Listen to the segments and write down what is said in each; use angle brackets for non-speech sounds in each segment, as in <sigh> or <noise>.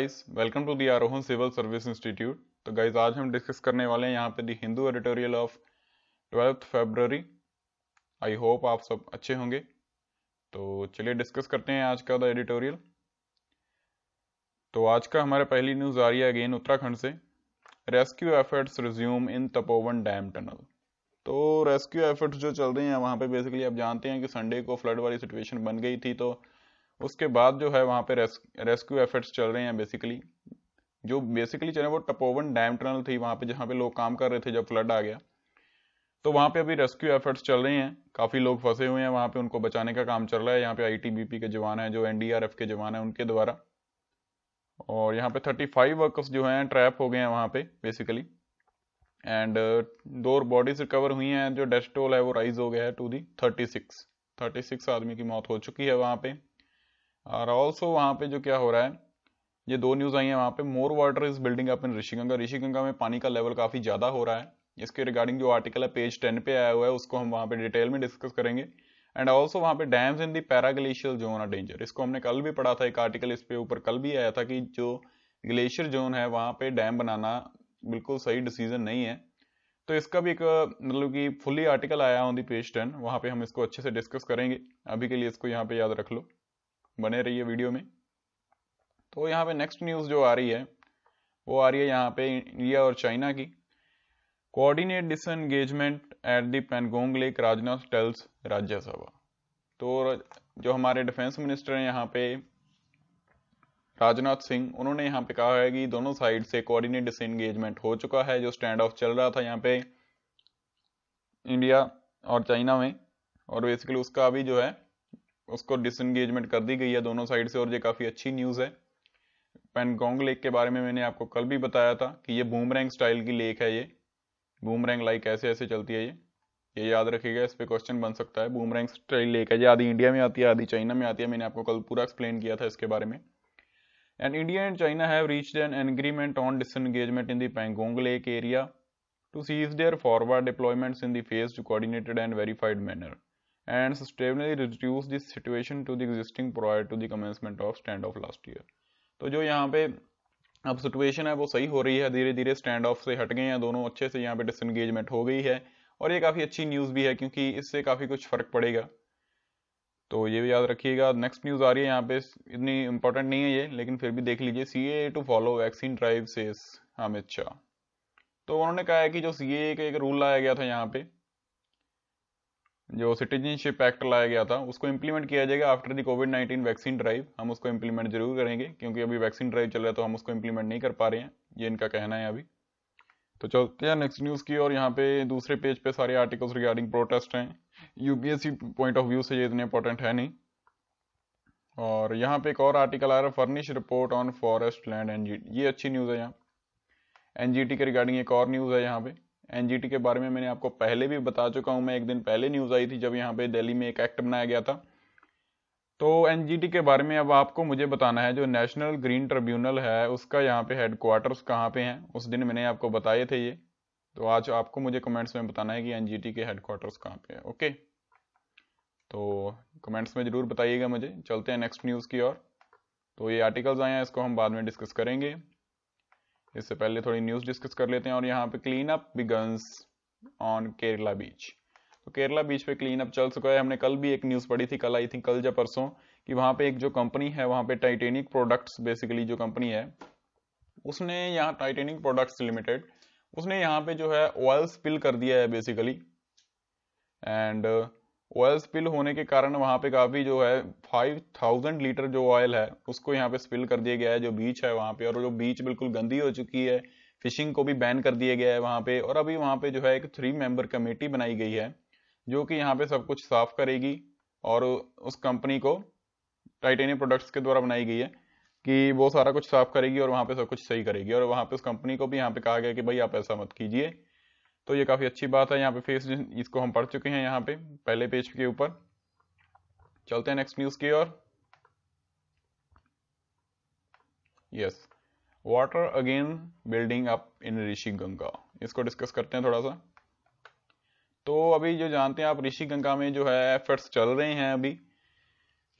Guys welcome to the Arohan civil service institute तो guys आज हम डिस्कस करने वाले हैं यहाँ पे the Hindu editorial of twelfth February I hope आप सब अच्छे होंगे तो चलिए डिस्कस करते हैं आज का द एडिटोरियल तो आज का हमारे पहली न्यूज आ रही है अगेन उत्तराखंड से rescue efforts resume in Tapovan dam tunnel तो रेस्क्यू एफर्ट्स जो चल रहे हैं वहाँ पे बेसिकली आप जानते हैं कि संडे को फ्लड वाली सिचुएशन बन गई थी तो उसके बाद जो है वहाँ पे रेस्क्यू एफर्ट्स चल रहे हैं बेसिकली जो बेसिकली चले वो टपोवन डैम टनल थी वहाँ पे जहाँ पे लोग काम कर रहे थे जब फ्लड आ गया तो वहाँ पे अभी रेस्क्यू एफर्ट्स चल रहे हैं काफ़ी लोग फंसे हुए हैं वहाँ पे उनको बचाने का काम चल रहा है यहाँ पे आईटीबीपी के जवान हैं जो एनडीआरएफ के जवान हैं उनके द्वारा और यहाँ पे 35 वर्कर्स जो हैं ट्रैप हो गए हैं वहाँ पे बेसिकली एंड uh, दो बॉडीज रिकवर हुई हैं जो डेस्टोल है वो राइज हो गया है टू दी 36 36 आदमी की मौत हो चुकी है वहाँ पे और ऑल्सो वहाँ पे जो क्या हो रहा है ये दो न्यूज़ आई है वहाँ पे more water is building up in Rishiganga Rishiganga में पानी का लेवल काफ़ी ज़्यादा हो रहा है इसके रिगार्डिंग जो आर्टिकल है पेज टेन पे आया हुआ है उसको हम वहाँ पे डिटेल में डिस्कस करेंगे एंड ऑल्सो वहाँ पे dams in the paraglacial zone are danger इसको हमने कल भी पढ़ा था एक आर्टिकल इस पे ऊपर कल भी आया था कि जो ग्लेशियर जोन है वहाँ पे डैम बनाना बिल्कुल सही डिसीजन नहीं है तो इसका भी एक मतलब कि फुली आर्टिकल आया ऑन दी पेज टेन वहाँ पे हम इसको अच्छे से डिस्कस करेंगे अभी के लिए इसको यहाँ पे याद रख लो बने रहिए वीडियो में तो यहाँ पे नेक्स्ट न्यूज़ जो आ रही है वो आ रही है यहाँ पे इंडिया और चाइना की coordinate disengagement at the Pangong lake Rajnath tells Rajya Sabha तो जो हमारे डिफेंस मिनिस्टर हैं यहाँ पे राजनाथ सिंह उन्होंने यहाँ पे कहा है कि दोनों साइड से कोऑर्डिनेट डिसएंगेजमेंट हो चुका है जो स्टैंड ऑफ चल रहा था यहाँ पे इंडिया और चाइना में और बेसिकली उसका अभी जो है उसको डिसंगेजमेंट कर दी गई है दोनों साइड से और ये काफ़ी अच्छी न्यूज़ है पेनगोंग लेक के बारे में मैंने आपको कल भी बताया था कि ये बूमरैंग स्टाइल की लेक है ये बूमरैंग लाइक ऐसे ऐसे चलती है ये ये याद रखिएगा इस पर क्वेश्चन बन सकता है बूमरैंग स्टाइल लेक है ये आधी इंडिया में आती है आधी चाइना में आती है मैंने आपको कल पूरा एक्सप्लेन किया था इसके बारे में and India and China have reach an agreement on disengagement in the Pangong lake area to cease their forward deployments in the phased, coordinated and verified manner and sustainably reduce this situation to the existing prior to the commencement of stand off last year तो जो यहाँ पे अब situation है वो सही हो रही है धीरे धीरे स्टैंड ऑफ से हट गए हैं दोनों अच्छे से यहाँ पे डिसंगेजमेंट हो गई है और ये काफ़ी अच्छी न्यूज़ भी है क्योंकि इससे काफ़ी कुछ फ़र्क पड़ेगा तो ये भी याद रखिएगा नेक्स्ट न्यूज़ आ रही है यहाँ पे इतनी इंपॉर्टेंट नहीं है ये लेकिन फिर भी देख लीजिए CAA to follow vaccine drive says Amit Shah तो उन्होंने कहा है कि जो सी ए का एक रूल लाया गया था यहाँ पे जो सिटीजनशिप एक्ट लाया गया था उसको इम्प्लीमेंट किया जाएगा after the covid nineteen vaccine drive हम उसको इम्प्लीमेंट जरूर करेंगे क्योंकि अभी वैक्सीन ड्राइव चल रहा है तो हम उसको इम्प्लीमेंट नहीं कर पा रहे हैं ये इनका कहना है अभी तो चलते हैं नेक्स्ट न्यूज़ की और यहाँ पे दूसरे पेज पे सारे आर्टिकल्स रिगार्डिंग प्रोटेस्ट हैं यूपीएससी पॉइंट ऑफ व्यू से ये इतने इंपॉर्टेंट है नहीं और यहाँ पे एक और आर्टिकल आ रहा है furnish report on forest land NGT ये अच्छी न्यूज़ है यहाँ एनजीटी के रिगार्डिंग एक और न्यूज़ है यहाँ पे एनजीटी के बारे में मैंने आपको पहले भी बता चुका हूं मैं एक दिन पहले न्यूज़ आई थी जब यहाँ पे दिल्ली में एक एक्ट बनाया गया था तो एनजीटी के बारे में अब आपको मुझे बताना है जो नेशनल ग्रीन ट्रिब्यूनल है उसका यहाँ पे हेडक्वार्टर्स कहाँ पे हैं उस दिन मैंने आपको बताए थे ये तो आज आपको मुझे कमेंट्स में बताना है कि एनजीटी के हेडक्वार्टर्स कहाँ पे है ओके तो कमेंट्स में ज़रूर बताइएगा मुझे चलते हैं नेक्स्ट न्यूज़ की ओर तो ये आर्टिकल्स आए हैं इसको हम बाद में डिस्कस करेंगे इससे पहले थोड़ी न्यूज डिस्कस कर लेते हैं और यहाँ पे clean up begins on Kerala beach तो केरला बीच पे क्लीन अप चल चुका है हमने कल भी एक न्यूज पढ़ी थी कल आई थिंक कल या परसों कि वहां पे एक जो कंपनी है वहां पे टाइटेनिक प्रोडक्ट्स बेसिकली जो कंपनी है उसने यहाँ टाइटेनिक प्रोडक्ट्स लिमिटेड उसने यहाँ पे जो है ऑयल स्पिल कर दिया है basically and uh, oil spill होने के कारण वहाँ पे काफ़ी जो है 5000 लीटर जो ऑयल है उसको यहाँ पे स्पिल कर दिया गया है जो बीच है वहाँ पे और जो बीच बिल्कुल गंदी हो चुकी है फिशिंग को भी बैन कर दिया गया है वहाँ पे और अभी वहाँ पे जो है एक थ्री मेंबर कमेटी बनाई गई है जो कि यहाँ पे सब कुछ साफ करेगी और उस कंपनी को टाइटेनियम प्रोडक्ट्स के द्वारा बनाई गई है कि वो सारा कुछ साफ करेगी और वहाँ पे सब कुछ सही करेगी और वहाँ पे उस कंपनी को भी यहाँ पे कहा गया कि भाई आप ऐसा मत कीजिए तो ये काफ़ी अच्छी बात है यहाँ पे फेस इसको हम पढ़ चुके हैं यहाँ पे पहले पेज के ऊपर चलते हैं नेक्स्ट न्यूज़ की ओर yes water again building up in Rishiganga इसको डिस्कस करते हैं थोड़ा सा तो अभी जो जानते हैं आप ऋषि गंगा में जो है एफर्ट्स चल रहे हैं अभी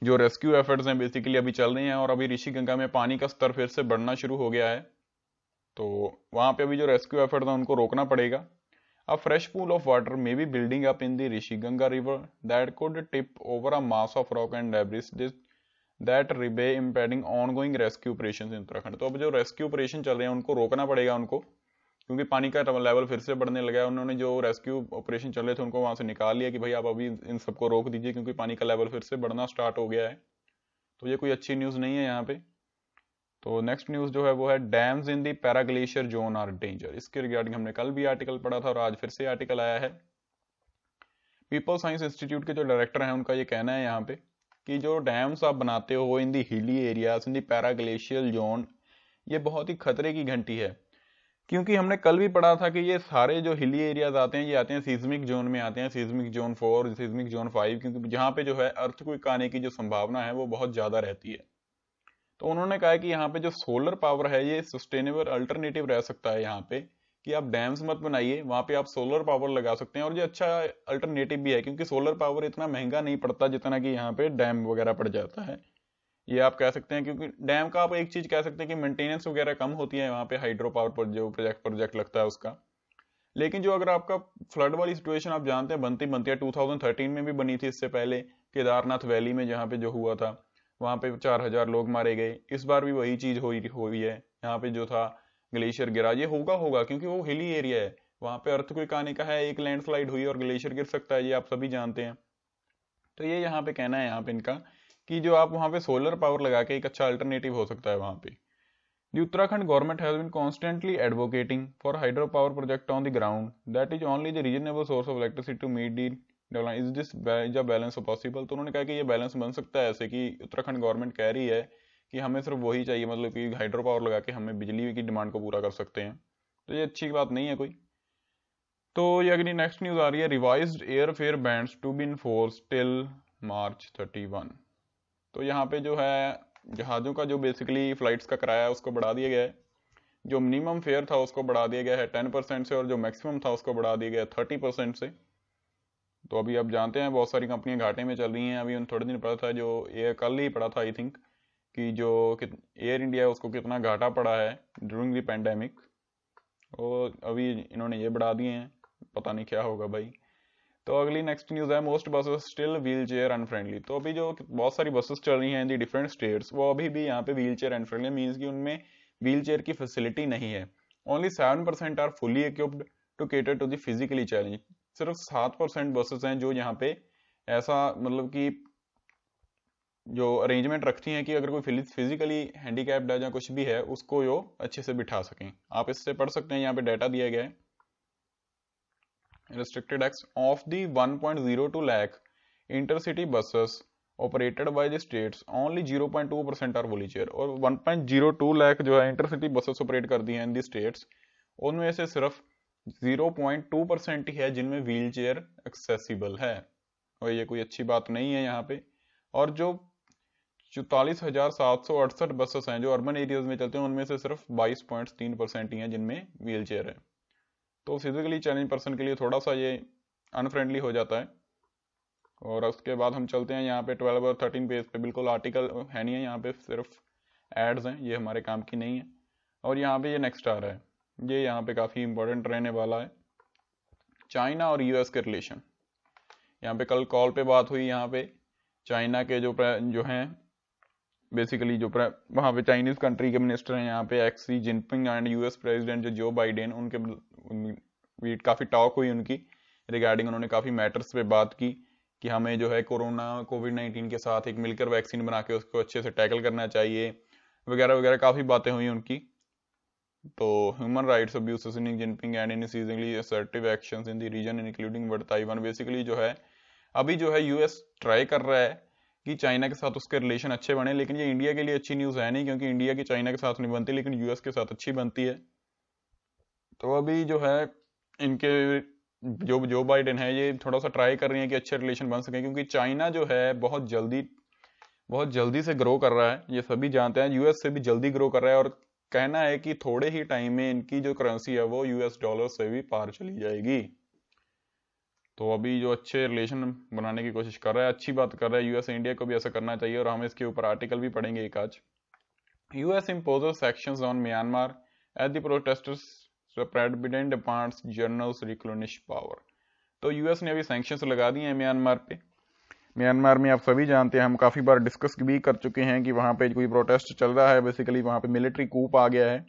जो रेस्क्यू एफर्ट्स हैं बेसिकली अभी चल रहे हैं और अभी ऋषि गंगा में पानी का स्तर फिर से बढ़ना शुरू हो गया है तो वहाँ पे अभी जो रेस्क्यू एफर्ट हैं उनको रोकना पड़ेगा A fresh pool of water may be building up in the Rishiganga river that could tip over a mass of rock and debris that maybe impeding ongoing rescue operation in Uttarakhand तो अब जो rescue operation चल रहे हैं उनको रोकना पड़ेगा उनको क्योंकि पानी का लेवल फिर से बढ़ने लगा है उन्होंने जो रेस्क्यू ऑपरेशन चल रहे थे उनको वहां से निकाल लिया कि भाई आप अभी इन सबको रोक दीजिए क्योंकि पानी का लेवल फिर से बढ़ना स्टार्ट हो गया है तो ये कोई अच्छी न्यूज़ नहीं है यहाँ पे तो नेक्स्ट न्यूज़ जो है वो है dams in the paraglacial zone are danger इसके रिगार्डिंग हमने कल भी आर्टिकल पढ़ा था और आज फिर से आर्टिकल आया है पीपल साइंस इंस्टीट्यूट के जो डायरेक्टर हैं उनका ये कहना है यहाँ पे कि जो डैम्स आप बनाते हो in the hilly areas in the paraglacial zone ये बहुत ही खतरे की घंटी है क्योंकि हमने कल भी पढ़ा था कि ये सारे जो हिली एरियाज आते हैं ये आते हैं सीजमिक जोन में आते हैं seismic zone four seismic zone five क्योंकि जहाँ पे जो है अर्थ को आने की जो संभावना है वो बहुत ज़्यादा रहती है तो उन्होंने कहा कि यहाँ पे जो सोलर पावर है ये सस्टेनेबल अल्टरनेटिव रह सकता है यहाँ पे कि आप डैम्स मत बनाइए वहाँ पे आप सोलर पावर लगा सकते हैं और ये अच्छा अल्टरनेटिव भी है क्योंकि सोलर पावर इतना महंगा नहीं पड़ता जितना कि यहाँ पे डैम वगैरह पड़ जाता है ये आप कह सकते हैं क्योंकि डैम का आप एक चीज़ कह सकते हैं कि मेंटेनेंस वगैरह कम होती है वहाँ पे हाइड्रो पावर पर जो प्रोजेक्ट प्रोजेक्ट लगता है उसका लेकिन जो अगर आपका फ्लड वाली सिचुएशन आप जानते हैं बनती बनती है टू में भी बनी थी इससे पहले केदारनाथ वैली में जहाँ पे जो हुआ था वहाँ पे चार हजार लोग मारे गए इस बार भी वही चीज हुई हुई है यहाँ पे जो था ग्लेशियर गिरा ये होगा होगा क्योंकि वो हिली एरिया है वहाँ पे अर्थ कोई कहने का है एक लैंडस्लाइड हुई और ग्लेशियर गिर सकता है ये आप सभी जानते हैं तो ये यहाँ पे कहना है यहाँ पे इनका कि जो आप वहाँ पे सोलर पावर लगा के एक अच्छा अल्टरनेटिव हो सकता है वहाँ पे Uttarakhand government has has constantly advocating for hydro power project on the ground that is only the reasonable source of electricity to meet the डोला इज दिस या बैलेंस पॉसिबल तो उन्होंने कहा कि ये बैलेंस बन सकता है ऐसे कि उत्तराखंड गवर्नमेंट कह रही है कि हमें सिर्फ वही चाहिए मतलब कि हाइड्रो पावर लगा के हमें बिजली की डिमांड को पूरा कर सकते हैं तो ये अच्छी बात नहीं है कोई तो ये अगली नेक्स्ट न्यूज़ आ रही है revise air fare band to be in force till March 31 तो यहाँ पे जो है जहाज़ों का जो बेसिकली फ़्लाइट्स का किराया है उसको बढ़ा दिया गया है जो मिनिमम फेयर था उसको बढ़ा दिया गया है टेन परसेंट से और जो मैक्सिमम था उसको बढ़ा दिया गया है थर्टी परसेंट से तो अभी आप जानते हैं बहुत सारी कंपनियां घाटे में चल रही हैं अभी उन थोड़े दिन पड़ा था जो एयर कल ही पड़ा था आई थिंक कि जो एयर इंडिया है उसको कितना घाटा पड़ा है ड्यूरिंग दी पेंडेमिक और अभी इन्होंने ये बढ़ा दिए हैं पता नहीं क्या होगा भाई तो अगली नेक्स्ट न्यूज़ है most buses still wheelchair unfriendly तो अभी जो बहुत सारी बसेस चल रही हैं दी डिफरेंट स्टेट्स वो अभी भी यहाँ पे व्हील चेयर अनफ्रेंडली मीन्स कि उनमें व्हील चेयर की फैसिलिटी नहीं है only seven percent are fully equipped to cater to the physically challenge सिर्फ सात परसेंट बसेस हैं जो यहाँ पे ऐसा मतलब कि जो अरेंजमेंट रखती हैं कि अगर कोई फिजिकली हैंडीकैप्ड है या कुछ भी है उसको यो अच्छे से बिठा सकें आप इससे पढ़ सकते हैं यहाँ पे डाटा दिया गया है restricted access of the 1.02 lakh intercity buses operated by the states only 0.2 percent are wheelchair और 1.02 लैक जो है इंटरसिटी बसेस ऑपरेट कर दी है इन दी स्टेट्स उनमें से सिर्फ 0.2 परसेंट ही है जिनमें व्हील चेयर एक्सेसिबल है और ये कोई अच्छी बात नहीं है यहाँ पे और जो चौतालीस हजार सात सौ अड़सठ बसेस हैं जो अर्बन एरियाज में चलते हैं उनमें से सिर्फ बाईस पॉइंट तीन परसेंट ही हैं जिनमें व्हील चेयर है तो फिजिकली चैलेंज पर्सन के लिए थोड़ा सा ये अनफ्रेंडली हो जाता है और उसके बाद हम चलते हैं यहाँ पे ट्वेल्व और थर्टीन पेज पे बिल्कुल आर्टिकल है नहीं है यहाँ पे सिर्फ एड्स हैं ये हमारे काम की नहीं है और यहाँ पे ये नेक्स्ट आ रहा है ये यहाँ पे काफ़ी इंपॉर्टेंट रहने वाला है चाइना और यूएस के रिलेशन यहाँ पे कल कॉल पे बात हुई यहाँ पे चाइना के जो जो हैं बेसिकली जो वहाँ पे चाइनीज कंट्री के मिनिस्टर हैं यहाँ पे Xi Jinping and US president जो जो बाइडेन उनके काफ़ी टॉक हुई उनकी रिगार्डिंग उन्होंने काफ़ी मैटर्स पे बात की कि हमें जो है कोरोना कोविड नाइन्टीन के साथ एक मिलकर वैक्सीन बना के उसको अच्छे से टैकल करना चाहिए वगैरह वगैरह काफ़ी बातें हुई उनकी तो human rights abuses in Xinjiang and increasingly assertive actions in the region including toward Taiwan basically जो है अभी जो है यूएस ट्राई कर रहा है कि चाइना के साथ उसके रिलेशन अच्छे बने लेकिन ये इंडिया के लिए अच्छी न्यूज़ है नहीं क्योंकि इंडिया की चाइना के साथ नहीं बनती लेकिन यूएस के साथ अच्छी बनती है तो अभी जो है इनके जो जो बाइडन है ये थोड़ा सा ट्राई कर रही है कि अच्छे रिलेशन बन सकें क्योंकि चाइना जो है बहुत जल्दी बहुत जल्दी से ग्रो कर रहा है ये सभी जानते हैं यूएस से भी जल्दी ग्रो कर रहा है और कहना है कि थोड़े ही टाइम में इनकी जो करेंसी है वो यूएस डॉलर से भी पार चली जाएगी तो अभी जो अच्छे रिलेशन बनाने की कोशिश कर रहा है अच्छी बात कर रहा है यूएस इंडिया को भी ऐसा करना चाहिए और हम इसके ऊपर आर्टिकल भी पढ़ेंगे एक आज US impose sanction on Myanmar as protesters protesters president demands generals रिक्लोनिश पावर तो यूएस ने अभी सेंक्शन लगा दिए हैं म्यांमार पे म्यांमार में आप सभी जानते हैं हम काफ़ी बार डिस्कस भी कर चुके हैं कि वहाँ पे कोई प्रोटेस्ट चल रहा है बेसिकली वहाँ पे मिलिट्री कूप आ गया है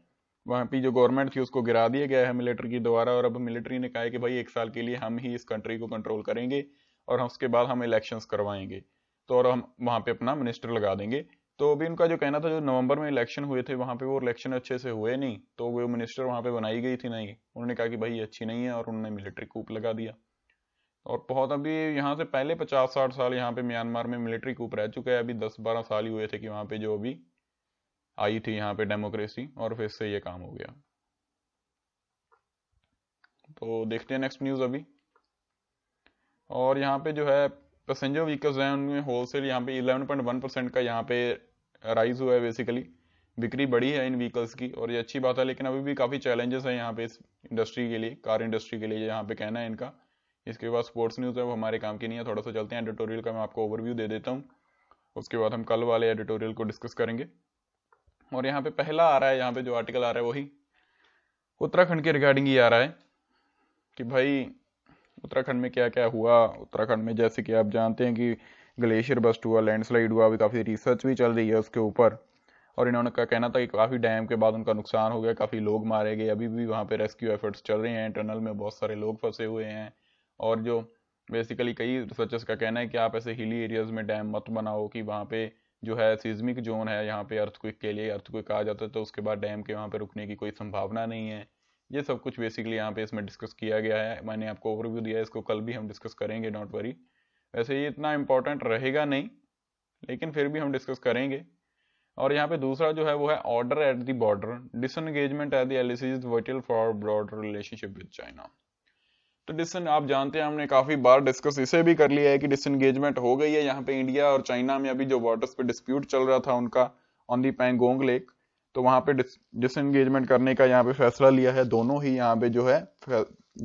वहाँ पे जो गवर्नमेंट थी उसको गिरा दिया गया है मिलिट्री के द्वारा और अब मिलिट्री ने कहा है कि भाई एक साल के लिए हम ही इस कंट्री को कंट्रोल करेंगे और हम उसके बाद हम इलेक्शन करवाएंगे तो और हम वहाँ पे अपना मिनिस्टर लगा देंगे तो अभी उनका जो कहना था जो नवंबर में इलेक्शन हुए थे वहाँ पे वो इलेक्शन अच्छे से हुए नहीं तो वो मिनिस्टर वहाँ पे बनाई गई थी नहीं उन्होंने कहा कि भाई अच्छी नहीं है और उन्होंने मिलिट्री कूप लगा दिया और बहुत अभी यहाँ से पहले पचास साठ साल यहाँ पे म्यांमार में मिलिट्री कूप रह चुका है अभी दस बारह साल ही हुए थे कि वहाँ पे जो अभी आई थी यहाँ पे डेमोक्रेसी और फिर से ये काम हो गया तो देखते हैं नेक्स्ट न्यूज़ अभी और यहाँ पे जो है पैसेंजर व्हीकल्स हैं उनमें होलसेल यहाँ पे 11.1 परसेंट का यहाँ पे राइज हुआ है बेसिकली बिक्री बढ़ी है इन व्हीकल्स की और ये अच्छी बात है लेकिन अभी भी काफ़ी चैलेंजेस है यहाँ पे इस इंडस्ट्री के लिए कार इंडस्ट्री के लिए यहाँ पे कहना है इनका इसके बाद स्पोर्ट्स न्यूज़ है वो हमारे काम की नहीं है थोड़ा सा चलते हैं एडिटोरियल का मैं आपको ओवरव्यू दे देता हूँ उसके बाद हम कल वाले एडिटोरियल को डिस्कस करेंगे और यहाँ पे पहला आ रहा है यहाँ पे जो आर्टिकल आ रहा है वही उत्तराखंड के रिगार्डिंग ही आ रहा है कि भाई उत्तराखंड में क्या क्या हुआ उत्तराखंड में जैसे कि आप जानते हैं कि ग्लेशियर बस्ट हुआ लैंडस्लाइड हुआ अभी काफ़ी रिसर्च भी चल रही है उसके ऊपर और इन्होंने का कहना था कि काफ़ी डैम के बाद उनका नुकसान हो गया काफ़ी लोग मारे गए अभी भी वहाँ पे रेस्क्यू एफर्ट्स चल रहे हैं टनल में बहुत सारे लोग फंसे हुए हैं और जो बेसिकली कई रिसर्चर्स का कहना है कि आप ऐसे हिली एरियाज में डैम मत बनाओ कि वहाँ पे जो है सीजमिक जोन है यहाँ पे अर्थक्विक के लिए अर्थक्विक आ जाता है तो उसके बाद डैम के वहाँ पे रुकने की कोई संभावना नहीं है ये सब कुछ बेसिकली यहाँ पे इसमें डिस्कस किया गया है मैंने आपको ओवरव्यू दिया है इसको कल भी हम डिस्कस करेंगे डोंट वरी वैसे ये इतना इम्पोर्टेंट रहेगा नहीं लेकिन फिर भी हम डिस्कस करेंगे और यहाँ पे दूसरा जो है वो है order at the border disengagement at the LAC is for broader relationship with China तो डिसन आप जानते हैं हमने काफ़ी बार डिस्कस इसे भी कर लिया है कि डिसंगेजमेंट हो गई है यहाँ पे इंडिया और चाइना में अभी जो वाटर्स पे डिस्प्यूट चल रहा था उनका ऑन दी पैंगोंग लेक तो वहाँ पे डिसंगेजमेंट करने का यहाँ पे फैसला लिया है दोनों ही यहाँ पे जो है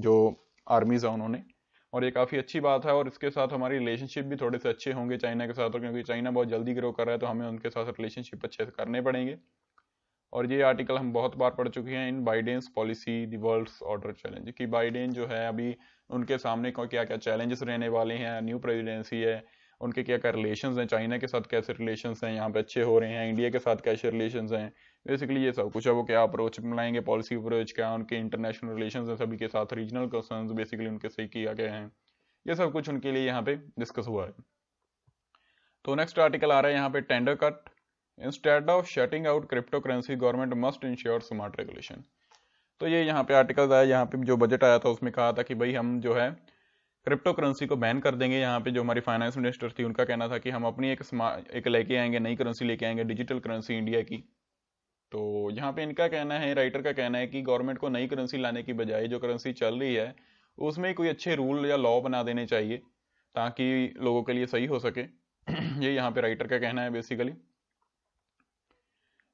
जो आर्मीज है उन्होंने और ये काफ़ी अच्छी बात है और इसके साथ हमारी रिलेशनशिप भी थोड़े से अच्छे होंगे चाइना के साथ और क्योंकि चाइना बहुत जल्दी ग्रो कर रहा है तो हमें उनके साथ रिलेशनशिप अच्छे से करने पड़ेंगे और ये आर्टिकल हम बहुत बार पढ़ चुके हैं in Biden's policy the world order challenge कि बाइडेन जो है अभी उनके सामने क्या क्या चैलेंजेस रहने वाले हैं न्यू प्रेजिडेंसी है उनके क्या क्या रिलेशन हैं चाइना के साथ कैसे रिलेशन हैं यहाँ पे अच्छे हो रहे हैं इंडिया के साथ कैसे रिलेशन हैं बेसिकली ये सब कुछ है वो क्या अप्रोच अपनाएंगे पॉलिसी अप्रोच क्या उनके इंटरनेशनल रिलेशन हैं सभी के साथ रीजनल कंसर्न बेसिकली उनके सही किया गया है ये सब कुछ उनके लिए यहाँ पे डिस्कस हुआ है तो नेक्स्ट आर्टिकल आ रहा है यहाँ पे tender cut instead of shutting out cryptocurrency government must ensure smart regulation तो ये यहाँ पे आर्टिकल आया यहाँ पे जो बजट आया था उसमें कहा था कि भाई हम जो है क्रिप्टो करेंसी को बैन कर देंगे यहाँ पे जो हमारी फाइनेंस मिनिस्टर थी उनका कहना था कि हम अपनी एक एक लेके आएंगे नई करेंसी लेके आएंगे डिजिटल करेंसी इंडिया की तो यहाँ पे इनका कहना है राइटर का कहना है कि गवर्नमेंट को नई करेंसी लाने की बजाय जो करेंसी चल रही है उसमें कोई अच्छे रूल या लॉ बना देने चाहिए ताकि लोगों के लिए सही हो सके <clears throat> ये यहाँ पे राइटर का कहना है basically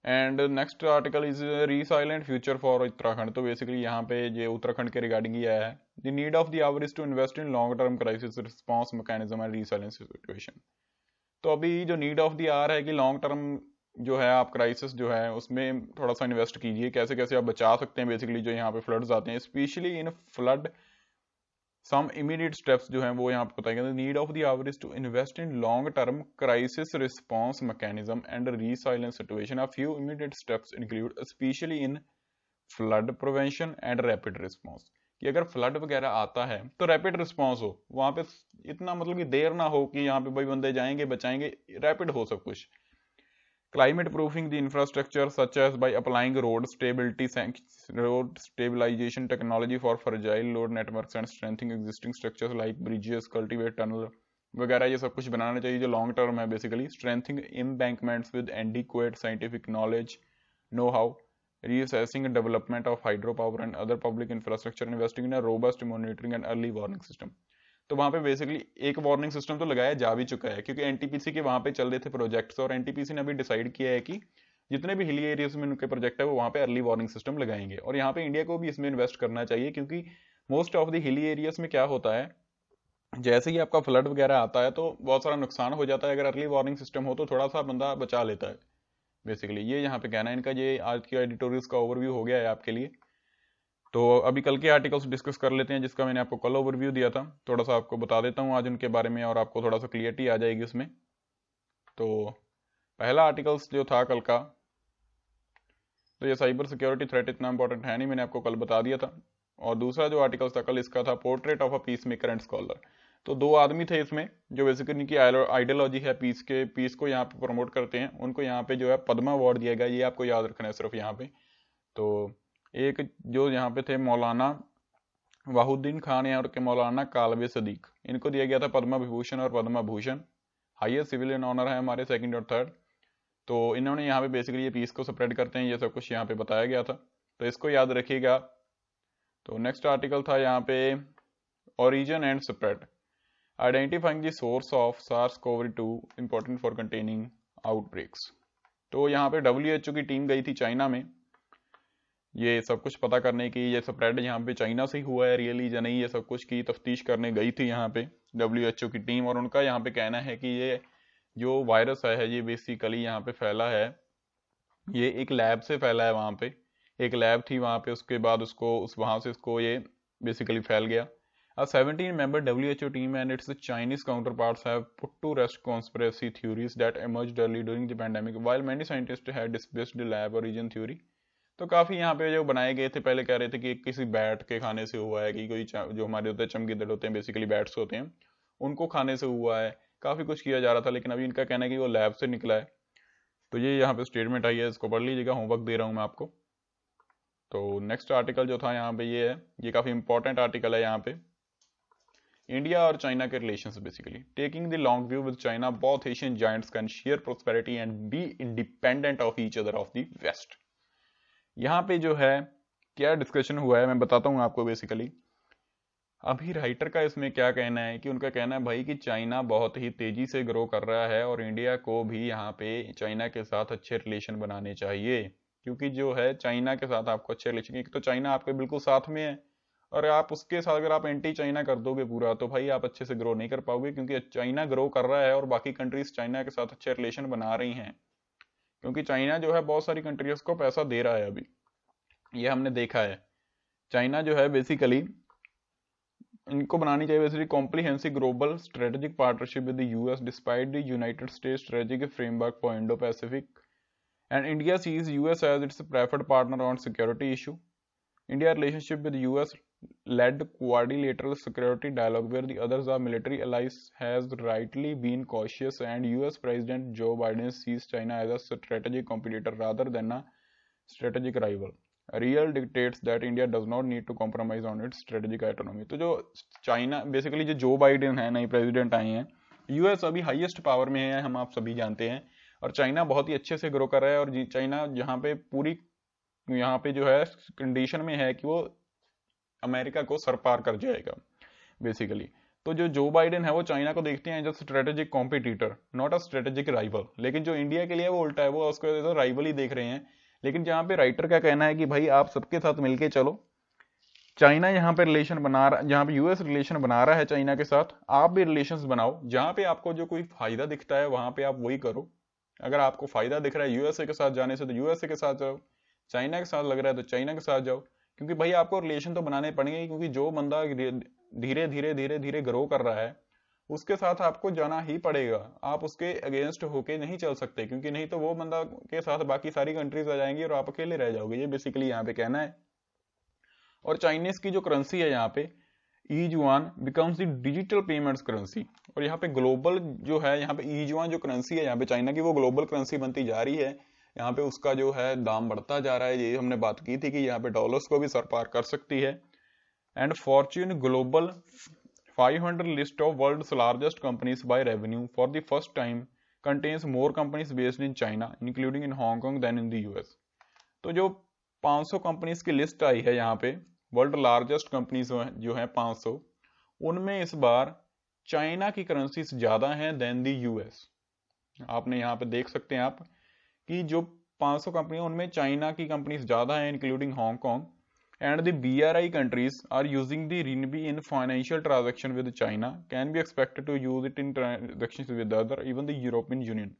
and next article is resilient future for Uttarakhand तो बेसिकली यहाँ पे ये उत्तराखंड के रिगार्डिंग ही आया है the need of the hour is to invest in long term crisis response mechanism and resilience situation तो अभी जो नीड ऑफ द आर है कि लॉन्ग टर्म जो है आप क्राइसिस जो है उसमें थोड़ा सा इन्वेस्ट कीजिए कैसे कैसे आप बचा सकते हैं बेसिकली जो यहाँ पे फ्लड्स आते हैं specially in flood some immediate steps जो हैं वो यहाँ पे बताए गए need of the hour is to invest in long term crisis response mechanism and resilience situation a few immediate steps include specially in flood prevention and rapid response कि अगर flood वगैरह आता है तो रैपिड रिस्पॉन्स हो वहाँ पे इतना मतलब कि देर ना हो कि यहाँ पे भाई बंदे जाएंगे बचाएंगे रैपिड हो सब कुछ climate proofing the infrastructure such as by applying road stability road stabilization technology for fragile road networks and strengthening existing structures like bridges cultivate tunnel वगैरह ये सब कुछ बनाना चाहिए जो लॉन्ग टर्म है basically strengthening embankments with adequate scientific knowledge know how reassessing development of hydropower and other public infrastructure investing in a robust monitoring and early warning system तो वहाँ पे बेसिकली एक वार्निंग सिस्टम तो लगाया जा भी चुका है क्योंकि एनटीपीसी के वहाँ पे चल रहे थे प्रोजेक्ट्स और एनटीपीसी ने अभी डिसाइड किया है कि जितने भी हिली एरियाज में उनके प्रोजेक्ट है वो वहाँ पे अर्ली वार्निंग सिस्टम लगाएंगे और यहाँ पे इंडिया को भी इसमें इन्वेस्ट करना चाहिए क्योंकि most of the hilly areas में क्या होता है जैसे ही आपका फ्लड वगैरह आता है तो बहुत सारा नुकसान हो जाता है अगर अर्ली वार्निंग सिस्टम हो तो थोड़ा सा बंदा बचा लेता है बेसिकली ये यहाँ पे कहना है इनका ये आज की एडिटोरियल्स का ओवरव्यू हो गया है आपके लिए तो अभी कल के आर्टिकल्स डिस्कस कर लेते हैं जिसका मैंने आपको कल ओवरव्यू दिया था थोड़ा सा आपको बता देता हूँ आज उनके बारे में और आपको थोड़ा सा क्लियरिटी आ जाएगी उसमें तो पहला आर्टिकल्स जो था कल का तो ये साइबर सिक्योरिटी थ्रेट इतना इंपॉर्टेंट है नहीं मैंने आपको कल बता दिया था और दूसरा जो आर्टिकल्स था कल इसका था portrait of a peace maker and scholar तो दो आदमी थे इसमें जो बेसिकली इनकी आइडियोलॉजी है पीस के पीस को यहाँ पे प्रमोट करते हैं उनको यहाँ पे जो है पद्मा अवार्ड दिया गया ये आपको याद रखना है सिर्फ यहाँ पे तो एक जो यहाँ पे थे मौलाना वाहुद्दीन खान यहाँ के मौलाना कालवे सदीक इनको दिया गया था पद्मा विभूषण और Padma Bhushan highest civilian honour है हमारे सेकेंड और थर्ड तो इन्होंने यहाँ पे बेसिकली ये पीस को स्प्रेड करते हैं ये सब कुछ यहाँ पे बताया गया था तो इसको याद रखिएगा तो नेक्स्ट आर्टिकल था यहाँ पे origin and spread identifying the source of SARS covid two important for containing outbreaks तो यहाँ पे डब्ल्यू की टीम गई थी चाइना में ये सब कुछ पता करने की ये स्प्रेड यहाँ पे चाइना से ही हुआ है रियली या नहीं ये सब कुछ की तफ्तीश करने गई थी यहाँ पे डब्ल्यू एच ओ की टीम और उनका यहाँ पे कहना है कि ये जो वायरस है ये बेसिकली यहाँ पे फैला है ये एक लैब से फैला है वहाँ पे एक लैब थी वहाँ पे उसके बाद उसको उस वहाँ से उसको ये बेसिकली फैल गया अब seventeen member W H O team and its Chinese counterpart है पुट डेट एमर्ज डर्ली during the pandemic while many scientist है लैब और रीजन थ्योरी तो काफ़ी यहाँ पे जो बनाए गए थे पहले कह रहे थे कि किसी बैट के खाने से हुआ है कि कोई जो हमारे होते हैं चमगीदड़ होते हैं बेसिकली बैट्स होते हैं उनको खाने से हुआ है काफ़ी कुछ किया जा रहा था लेकिन अभी इनका कहना है कि वो लैब से निकला है तो ये यहाँ पे स्टेटमेंट आई है इसको पढ़ लीजिएगा होमवर्क दे रहा हूँ मैं आपको तो नेक्स्ट आर्टिकल जो था यहाँ पे ये है ये काफ़ी इंपॉर्टेंट आर्टिकल है यहाँ पे इंडिया और चाइना के relation basically taking the long view with China both Asian giants can share prosperity and be independent of each other of the west यहाँ पे जो है क्या डिस्कशन हुआ है मैं बताता हूँ आपको बेसिकली अभी राइटर का इसमें क्या कहना है कि उनका कहना है भाई कि चाइना बहुत ही तेजी से ग्रो कर रहा है और इंडिया को भी यहाँ पे चाइना के साथ अच्छे रिलेशन बनाने चाहिए क्योंकि जो है चाइना के साथ आपको अच्छे रिलेशन तो चाइना आपके बिल्कुल साथ में है और आप उसके साथ अगर आप एंटी चाइना कर दोगे पूरा तो भाई आप अच्छे से ग्रो नहीं कर पाओगे क्योंकि चाइना ग्रो कर रहा है और बाकी कंट्रीज चाइना के साथ अच्छे रिलेशन बना रही हैं क्योंकि चाइना जो है बहुत सारी कंट्रीज को पैसा दे रहा है अभी ये हमने देखा है चाइना जो है बेसिकली इनको बनानी चाहिए basically comprehensive global strategic partnership with US despite the United State strategic framework for Indo Pacific and India sees US as its preferred partner on security issue India relationship with US led quadrilateral security dialogue where the other Tsar military allies has rightly been cautious and US President Joe Biden sees China as a strategic competitor rather than a strategic rival. Real dictates that India does not need to compromise on its strategic autonomy तो जो China basically जो Joe Biden है नए president आए हैं US अभी highest power में है हम आप सभी जानते हैं और चाइना बहुत ही अच्छे से ग्रो कर रहा है और चाइना यहाँ पे पूरी यहाँ पे जो है कंडीशन में है कि वो अमेरिका को सरपार कर जाएगा बेसिकली तो जो जो बाइडेन है वो चाइना को देखते हैं as a strategic competitor not a strategic rival लेकिन जो इंडिया के लिए वो उल्टा है वो उसको एज राइवल ही देख रहे हैं लेकिन जहाँ पे राइटर का कहना है कि भाई आप सबके साथ मिलके चलो चाइना यहाँ पे रिलेशन बना रहा जहाँ पे यूएस रिलेशन बना रहा है चाइना के साथ आप भी रिलेशन बनाओ जहाँ पे आपको जो कोई फायदा दिखता है वहाँ पे आप वही करो अगर आपको फायदा दिख रहा है यूएसए के साथ जाने से तो यूएसए के साथ जाओ चाइना के साथ लग रहा है तो चाइना के साथ जाओ क्योंकि भाई आपको रिलेशन तो बनाने पड़ेंगे क्योंकि जो बंदा धीरे धीरे धीरे धीरे ग्रो कर रहा है उसके साथ आपको जाना ही पड़ेगा आप उसके अगेंस्ट होके नहीं चल सकते क्योंकि नहीं तो वो बंदा के साथ बाकी सारी कंट्रीज आ जाएंगी और आप अकेले रह जाओगे ये बेसिकली यहाँ पे कहना है और चाइनीज की जो करेंसी है यहाँ पे e yuan becomes the digital payments currency और यहाँ पे ग्लोबल जो है यहाँ पे ई जुआन जो करेंसी है यहाँ पे चाइना की वो ग्लोबल करेंसी बनती जा रही है यहाँ पे उसका जो है दाम बढ़ता जा रहा है ये हमने बात की थी कि यहाँ पे डॉलर्स को भी सरपार कर सकती है and Fortune Global 500 list of world largest companies by revenue for the first time contains more companies based in China including in Hong Kong than in the US तो जो 500 कंपनीज की लिस्ट आई है यहाँ पे वर्ल्ड लार्जेस्ट कंपनीज जो है 500 उनमें इस बार चाइना की करेंसी ज़्यादा है देन द यूएस आपने यहाँ पे देख सकते हैं आप कि जो 500 सौ कंपनियां उनमें चाइना की कंपनी ज्यादा है including Hong Kong and the B R I countries are using the renminbi in financial transaction with China can be expected to use it in transaction with other even the European Union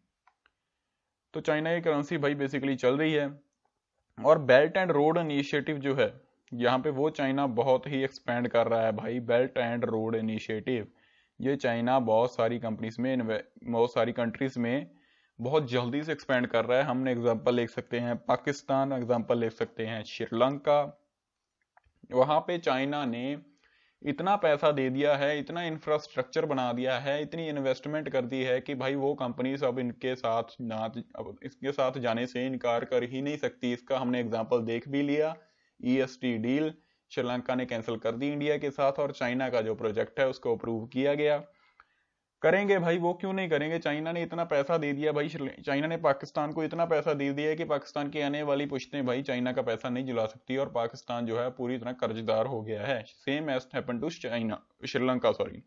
तो चाइना की currency भाई basically चल रही है और belt and road initiative जो है यहाँ पे वो चाइना बहुत ही एक्सपेंड कर रहा है भाई बेल्ट एंड रोड इनिशिएटिव ये चाइना बहुत सारी कंपनीज में बहुत सारी कंट्रीज में बहुत जल्दी से एक्सपेंड कर रहा है हमने एग्जाम्पल ले सकते हैं पाकिस्तान एग्जाम्पल ले सकते हैं श्रीलंका वहां पे चाइना ने इतना पैसा दे दिया है इतना इंफ्रास्ट्रक्चर बना दिया है इतनी इन्वेस्टमेंट कर दी है कि भाई वो कंपनीज अब इनके साथ ना अब इसके साथ जाने से इनकार कर ही नहीं सकती इसका हमने एग्जाम्पल देख भी लिया टी e डील श्रीलंका ने कैंसिल कर दी इंडिया के साथ और चाइना का जो प्रोजेक्ट है उसको अप्रूव किया गया करेंगे भाई वो क्यों नहीं करेंगे चाइना ने इतना पैसा दे दिया भाई चाइना ने पाकिस्तान को इतना पैसा दे दिया है कि पाकिस्तान की आने वाली पुश्तें भाई चाइना का पैसा नहीं जुला सकती और पाकिस्तान जो है पूरी तरह कर्जदार हो गया है same as happen to China Sri Lanka sorry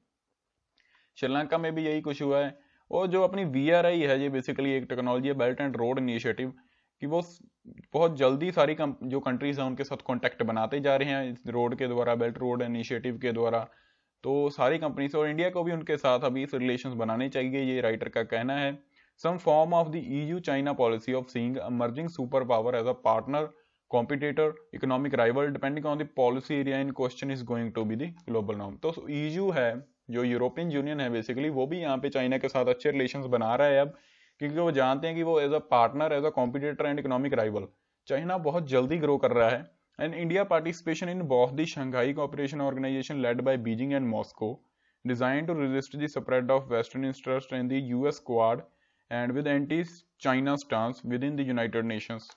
Sri Lanka में भी यही कुछ हुआ है और जो अपनी वी है ये बेसिकली एक टेक्नोलॉजी है बेल्ट एंड रोड इनिशिएटिव कि वो बहुत जल्दी सारी कम, जो कंट्रीज हैं उनके साथ कॉन्टैक्ट बनाते जा रहे हैं रोड के द्वारा बेल्ट रोड इनिशिएटिव के द्वारा तो सारी कंपनी और इंडिया को भी उनके साथ अभी इस रिलेशन बनाने चाहिए ये राइटर का कहना है some form of the EU China policy of seeing emerging superpower as a partner competitor economic rival depending on the policy area in question is going to be the global norm तो EU e है जो European union है basically वो भी यहाँ पे China के साथ अच्छे रिलेशन बना रहा है अब क्योंकि वो जानते हैं कि वो as a partner as a competitor and economic rival China बहुत जल्दी ग्रो कर रहा है and India participation in both the Shanghai Cooperation Organisation led by Beijing and Moscow designed to resist the spread of western interest in the US Quad and with anti China stance within the United Nations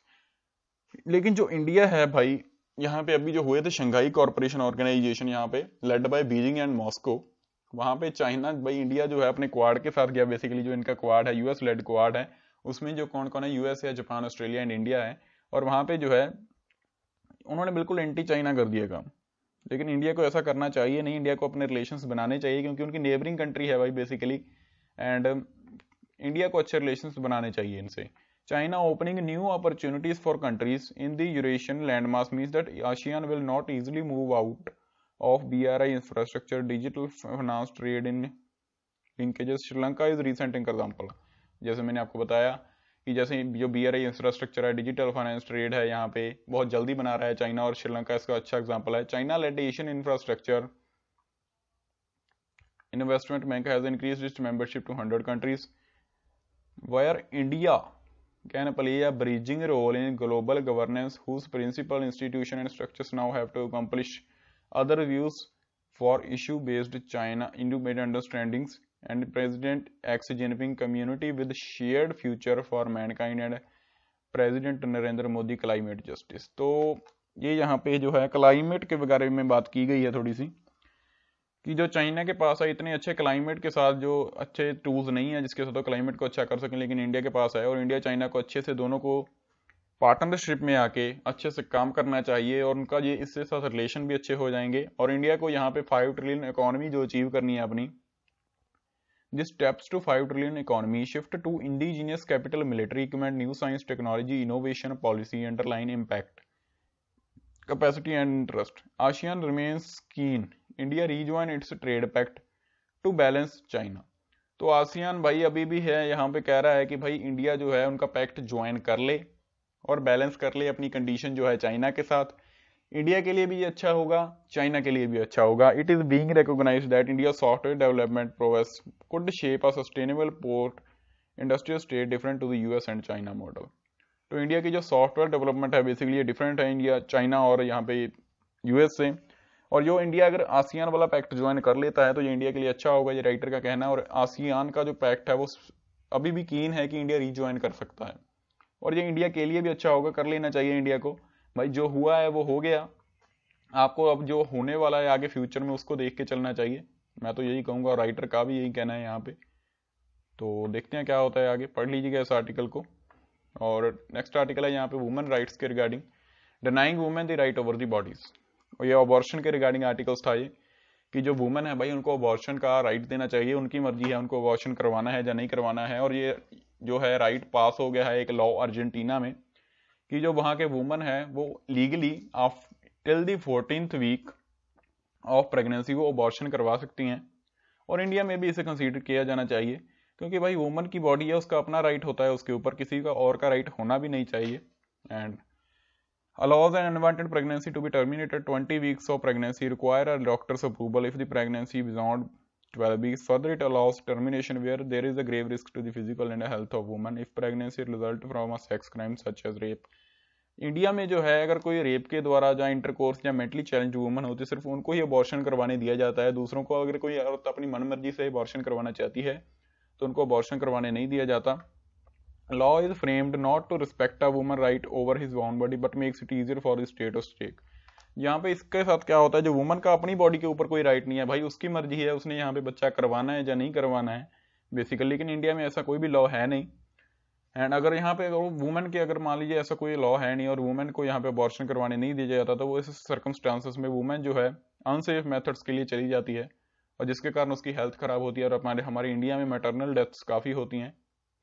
लेकिन जो India है भाई यहाँ पे अभी जो हुए थे शंघाई कॉरपोरेशन ऑर्गेनाइजेशन यहाँ पे led by Beijing and Moscow वहाँ पे चाइना भाई इंडिया जो है अपने क्वाड के साथ गया बेसिकली जो इनका क्वाड है यूएस लेड क्वाड है उसमें जो कौन कौन है यूएस है जापान ऑस्ट्रेलिया एंड इंडिया है और वहाँ पे जो है उन्होंने बिल्कुल एंटी चाइना कर दिया काम लेकिन इंडिया को ऐसा करना चाहिए नहीं इंडिया को अपने रिलेशंस बनाने चाहिए क्योंकि उनकी नेबरिंग कंट्री है भाई बेसिकली एंड इंडिया को अच्छे रिलेशंस बनाने चाहिए इनसे China opening new opportunities for countries in the Eurasian landmark means that ASEAN will not easily move out of B R I infrastructure digital finance trade in linkages Sri Lanka is recent example जैसे मैंने आपको बताया कि जैसे जो B R I infrastructure है digital finance trade है यहाँ पे बहुत जल्दी बना रहा है चाइना और श्रीलंका इसका अच्छा एग्जाम्पल है China led Asian Infrastructure Investment Bank has increase it membership to hundred countries while India can play a bridging role in global governance whose principle institution and structure now have to accomplish other views for issue based china independent understandings and President X Jinping community with shared future for mankind and President Narendra Modi climate justice. तो ये यहाँ पे जो है climate के बारे में बात की गई है थोड़ी सी कि जो चाइना के पास है इतने अच्छे क्लाइमेट के साथ जो अच्छे टूल्स नहीं है जिसके साथ वो क्लाइमेट को अच्छा कर सकें लेकिन इंडिया के पास है और इंडिया चाइना को अच्छे से दोनों को पार्टनरशिप में आके अच्छे से काम करना चाहिए और उनका ये इससे साथ रिलेशन भी अच्छे हो जाएंगे और इंडिया को यहाँ पे फाइव ट्रिलियन इकोनॉमी जो अचीव करनी है अपनी This steps to 5 trillion economy shift to indigenous capital, military equipment, new science, technology, innovation, policy, underline impact, capacity and interest. ASEAN remains keen. India rejoin its trade pact to balance China. तो ASEAN भाई अभी भी है यहाँ पे कह रहा है कि भाई इंडिया जो है उनका पैक्ट ज्वाइन कर ले और बैलेंस कर ले अपनी कंडीशन जो है चाइना के साथ इंडिया अच्छा के लिए भी अच्छा होगा चाइना के लिए भी अच्छा होगा it is being recognise that India software development prowess could shape a sustainable post industrial state different to the US and China model तो इंडिया की जो सॉफ्टवेयर डेवलपमेंट है बेसिकली ये डिफरेंट है इंडिया चाइना और यहाँ पे यूएस से और जो इंडिया अगर आसियान वाला पैक्ट ज्वाइन कर लेता है तो ये इंडिया के लिए अच्छा होगा ये राइटर का कहना है और आसियान का जो पैक्ट है वो अभी भी कीन है कि इंडिया रीज्वाइन कर सकता है और ये इंडिया के लिए भी अच्छा होगा कर लेना चाहिए इंडिया को भाई जो हुआ है वो हो गया आपको अब जो होने वाला है आगे फ्यूचर में उसको देख के चलना चाहिए मैं तो यही कहूँगा राइटर का भी यही कहना है यहाँ पे तो देखते हैं क्या होता है आगे पढ़ लीजिएगा इस आर्टिकल को और नेक्स्ट आर्टिकल है यहाँ पे वुमेन राइट्स के regarding denying women the right over the bodies और ये अबॉर्शन के रिगार्डिंग आर्टिकल्स था ये कि जो वुमेन है भाई उनको अबॉर्शन का राइट देना चाहिए उनकी मर्जी है उनको अबॉर्शन करवाना है या नहीं करवाना है और ये जो है राइट पास हो गया है एक लॉ अर्जेंटीना में कि जो वहां के वुमन है वो legally up till thirteenth week of pregnancy वो अबॉर्शन करवा सकती हैं और इंडिया में भी इसे कंसीडर किया जाना चाहिए क्योंकि भाई वुमन की बॉडी है उसका अपना राइट होता है उसके ऊपर किसी का और का राइट होना भी नहीं चाहिए and allows an unwanted pregnancy to be terminated twenty weeks of pregnancy require a doctor's approval if the pregnancy beyond twelve weeks further it allows termination where there is a grave risk to the physical and health of woman if pregnancy result from a sex crime such as rape India में जो है अगर कोई rape के द्वारा या intercourse या mentally challenge woman होती है सिर्फ उनको ही अबॉर्शन करवाने दिया जाता है दूसरों को अगर कोई औरत अपनी मन मर्जी से अबॉर्शन करवाना चाहती है तो उनको अबॉर्शन करवाने नहीं दिया जाता law is framed not to respect a woman right over his own body but makes it easier for the state of stake यहाँ पे इसके साथ क्या होता है जो वुमन का अपनी बॉडी के ऊपर कोई राइट नहीं है भाई उसकी मर्जी है उसने यहाँ पे बच्चा करवाना है या नहीं करवाना है बेसिकली लेकिन इंडिया में ऐसा कोई भी लॉ है नहीं एंड अगर यहाँ पे वुमेन के अगर मान लीजिए ऐसा कोई लॉ है नहीं और वुमेन को यहाँ पे अबॉर्शन करवाने नहीं दिया जाता तो वो इस सर्कमस्टांसिस में वुमेन जो है अनसेफ मेथड्स के लिए चली जाती है और जिसके कारण उसकी हेल्थ खराब होती है और हमारे हमारे इंडिया में मेटरनल डेथ्स काफ़ी होती हैं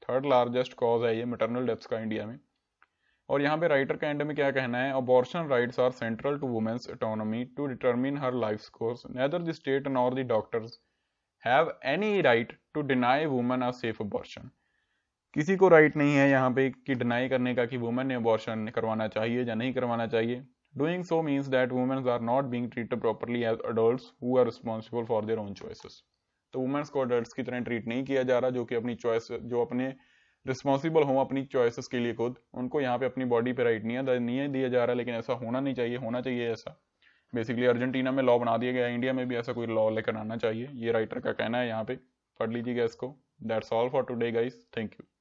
थर्ड लार्जेस्ट कॉज है ये मेटरनल डेथ्स का इंडिया में और यहाँ पे राइटर के एंड में क्या कहना है abortion rights are central to women's autonomy to determine her life course neither the state nor the doctors have any right to deny women a safe abortion किसी को राइट नहीं है यहाँ पे कि डिनाई करने का कि वुमेन ने अबॉर्शन करवाना चाहिए या नहीं करवाना चाहिए doing so means that women's are not being treated properly as adult who are responsible for their own choices तो वुमेन्स को अडल्ट की तरह ट्रीट नहीं किया जा रहा जो कि अपनी चॉइस जो अपने रिस्पॉन्सिबल हों अपनी चॉइसेस के लिए खुद उनको यहाँ पे अपनी बॉडी पे राइट नहीं है नहीं दिया जा रहा लेकिन ऐसा होना नहीं चाहिए होना चाहिए ऐसा बेसिकली अर्जेंटीना में लॉ बना दिया गया इंडिया में भी ऐसा कोई लॉ लेकर आना चाहिए ये राइटर का कहना है यहाँ पे पढ़ लीजिएगा इसको that's all for today guys thank you